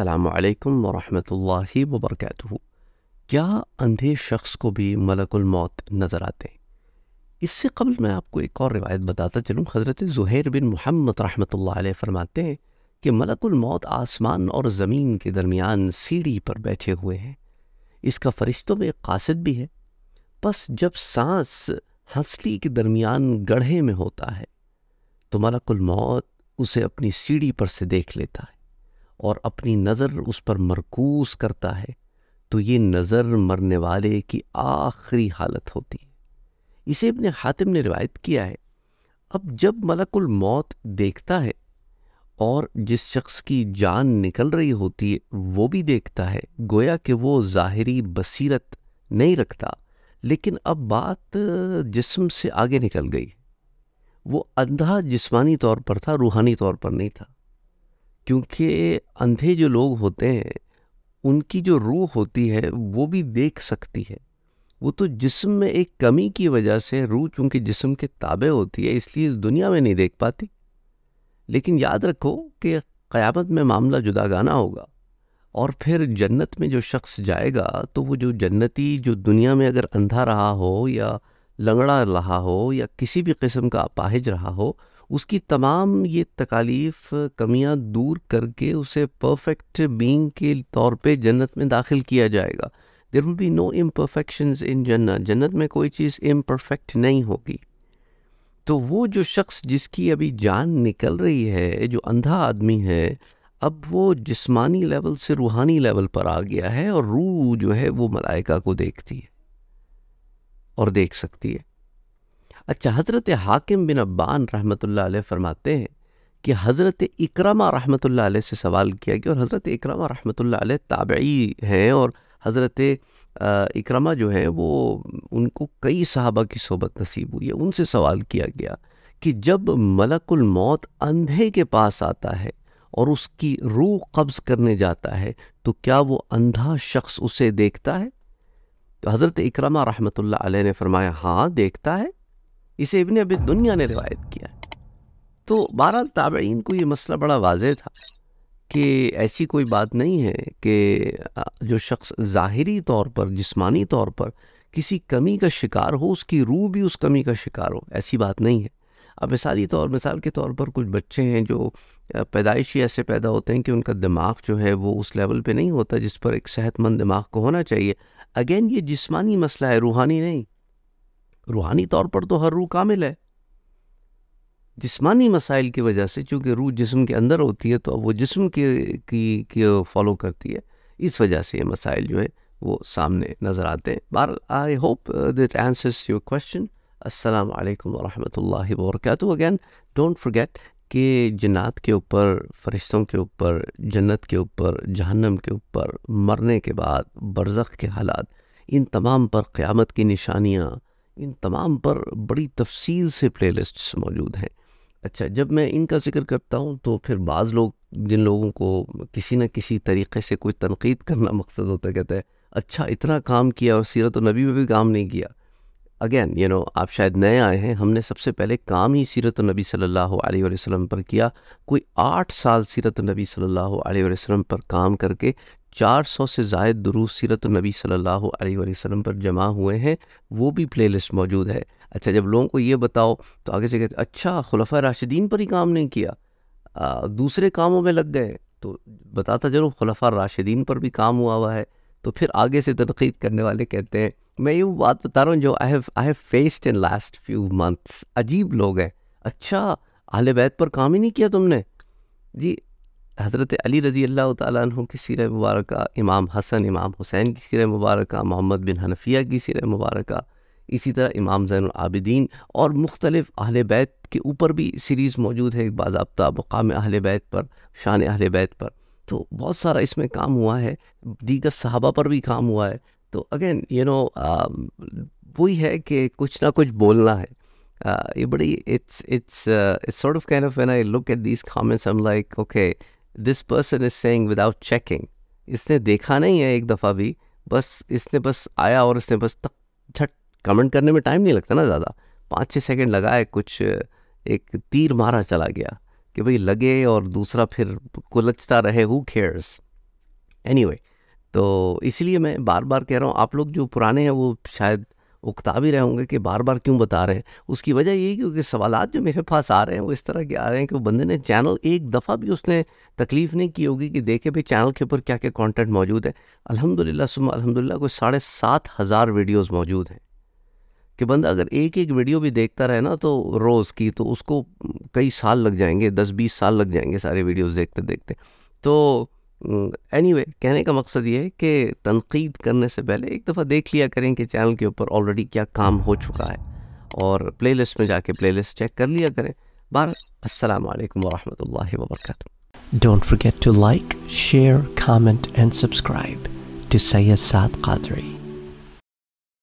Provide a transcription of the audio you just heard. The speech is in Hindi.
असलकम वरहि वबरक क्या अंधे शख्स को भी मलकुल मौत नज़र आते हैं इससे कबल मैं आपको एक और रिवायत बताता चलूँ हज़रत ज़ुहैर बिन मोहम्मद रहमत फरमाते हैं कि मलकुल मौत आसमान और ज़मीन के दरमियान सीढ़ी पर बैठे हुए हैं इसका फ़रिश्तों में कासद भी है बस जब सांस हंसली के दरमियान गढ़े में होता है तो मलकुल मौत उसे अपनी सीढ़ी पर से देख लेता है और अपनी नज़र उस पर मरकूज़ करता है तो ये नज़र मरने वाले की आखिरी हालत होती है इसे अपने हातिम ने रिवायत किया है अब जब मलकुल मौत देखता है और जिस शख्स की जान निकल रही होती है वो भी देखता है गोया कि वो ज़ाहरी बसीरत नहीं रखता लेकिन अब बात जिस्म से आगे निकल गई वो अंधा जिस्मानी तौर पर था रूहानी तौर पर नहीं था क्योंकि अंधे जो लोग होते हैं उनकी जो रूह होती है वो भी देख सकती है वो तो जिस्म में एक कमी की वजह से रूह चूँकि जिस्म के ताबे होती है इसलिए इस दुनिया में नहीं देख पाती लेकिन याद रखो कि क़यामत में मामला जुदा गाना होगा और फिर जन्नत में जो शख्स जाएगा तो वो जो जन्नती जो दुनिया में अगर अंधा रहा हो या लंगड़ा रहा हो या किसी भी किस्म का अपाहिज रहा हो उसकी तमाम ये तकालीफ कमियां दूर करके उसे परफेक्ट बींग के तौर पे जन्नत में दाखिल किया जाएगा there will be no imperfection in जन्नत जन्नत में कोई चीज़ इम्परफेक्ट नहीं होगी तो वो जो शख्स जिसकी अभी जान निकल रही है जो अंधा आदमी है अब वो जिस्मानी लेवल से रूहानी लेवल पर आ गया है और रूह जो है वो मलाइका को देखती है और देख सकती है अच्छा हज़रत हाकिम बिन अब्बान रहमत अलैह फरमाते हैं कि हज़रत इकरमा रहमत से सवाल किया गया कि और हज़रत इकरमा रहमत ताबई हैं और हज़रत इकरमा जो है वो उनको कई सहाबा की सोबत नसीब हुई है उनसे सवाल किया गया कि जब मलकुल मौत अंधे के पास आता है और उसकी रूह कब्ज़ करने जाता है तो क्या वो अंधा शख्स उसे देखता है तो हज़रत इकरमा रहमत अलैह ने फरमाया हाँ देखता है इसे इबन अब दुनिया ने रिवायत किया तो बहरहाल ताबीन को ये मसला बड़ा वाज था कि ऐसी कोई बात नहीं है कि जो शख्स ज़ाहरी तौर पर जिस्मानी तौर पर किसी कमी का शिकार हो उसकी रूह भी उस कमी का शिकार हो ऐसी बात नहीं है अब मिसाली तौर मिसाल के तौर पर कुछ बच्चे हैं जो पैदाइशी ऐसे पैदा होते हैं कि उनका दिमाग जो है वो उस लेवल पे नहीं होता जिस पर एक सेहतमंद दिमाग को होना चाहिए अगेन ये जिस्मानी मसला है रूहानी नहीं रूहानी तौर पर तो हर रूह कामिल है जिस्मानी मसाइल की वजह से चूँकि रूह जिस्म के अंदर होती है तो अब वो जिस्म के की, की फॉलो करती है इस वजह से ये मसाइल जो है वो सामने नज़र आते हैं बार I hope that answers your question अस्सलाम वालेकुम रहमतुल्लाहि व अगेन डोंट फॉरगेट कि जन्त के ऊपर फरिश्तों के ऊपर जन्नत के ऊपर जहन्नम के ऊपर मरने के बाद बरज़ख के हालात इन तमाम पर क़्यामत की निशानियाँ इन तमाम पर बड़ी तफसील से प्लेलिस्ट्स मौजूद हैं अच्छा जब मैं इनका जिक्र करता हूँ तो फिर बाज़ लोग जिन लोगों को किसी न किसी तरीके से कोई तनकीद करना मकसद होता है कहता है अच्छा इतना काम किया और सीरत नबी में भी काम नहीं किया अगेन यू नो आप शायद नए आए हैं हमने सबसे पहले काम ही सीरत नबी सल्लल्लाहु अलैहि वसल्लम पर किया कोई आठ साल सीरत नबी सल्लल्लाहु अलैहि वसल्लम पर काम करके 400 से जायद दुरूज सीरत नबी सल्लल्लाहु अलैहि वसल्लम पर जमा हुए हैं वो भी प्लेलिस्ट मौजूद है अच्छा जब लोगों को ये बताओ तो आगे से कहते अच्छा खुलफा राशिदीन पर ही काम नहीं किया आ, दूसरे कामों में लग गए तो बताता जरूर खुलफा राशिदीन पर भी काम हुआ हुआ है तो फिर आगे से तनकीद करने वाले कहते हैं मैं ये बात बता रहा हूँ जो I have I have faced in last few months अजीब लोग हैं अच्छा आल बैत पर काम ही नहीं किया तुमने जी हज़रत अली रज़ी अल्लाह तु की सीर मुबारक इमाम हसन इमाम हुसैन की सीर मुबारक मोहम्मद बिन हनफिया की सीर मुबारक इसी तरह इमाम ज़ैनआबिदीन और मुख्तलिफ़ अहल बैत के ऊपर भी सीरीज़ मौजूद है एक बाबा मकाम अहल बैत पर शान अहल बैत पर तो बहुत सारा इसमें काम हुआ है दीगर सहाबा पर भी काम हुआ है तो अगेन यू नो um, वही है कि कुछ ना कुछ बोलना है uh, ये बड़ी it's it's it's sort of kind of an I look at this comments I am like okay this person is saying without checking इसने देखा नहीं है एक दफ़ा भी बस इसने बस आया और उसने बस तक झट कमेंट करने में टाइम नहीं लगता ना ज़्यादा पाँच छः सेकेंड लगाए कुछ एक तीर मारा चला गया कि भाई लगे और दूसरा फिर कुलचता रहे हु केयर्स एनी anyway, तो इसलिए मैं बार बार कह रहा हूँ आप लोग जो पुराने हैं वो शायद उकता भी रहे होंगे कि बार बार क्यों बता रहे हैं उसकी वजह यही क्योंकि सवाल जो मेरे पास आ रहे हैं वो इस तरह के आ रहे हैं कि वो बंदे ने चैनल एक दफ़ा भी उसने तकलीफ़ नहीं की होगी कि देखे भाई चैनल के ऊपर क्या क्या कॉन्टेंट मौजूद है अलहमदिल्ला सुम अलहमदिल्ला कोई साढ़े सात हज़ार वीडियोज़ मौजूद हैं कि बंदा अगर एक एक वीडियो भी देखता रहे ना तो रोज़ की तो उसको कई साल लग जाएंगे दस बीस साल लग जाएंगे सारे वीडियोज़ देखते देखते तो एनी mm, anyway, कहने का मकसद ये है कि तनकीद करने से पहले एक दफ़ा देख लिया करें कि चैनल के ऊपर ऑलरेडी क्या काम हो चुका है और प्ले लिस्ट में जाके प्ले लिस्ट चेक कर लिया करें बार अस्सलाम वालेकुम वर्क don't forget to like share comment and subscribe to Saeed Qadri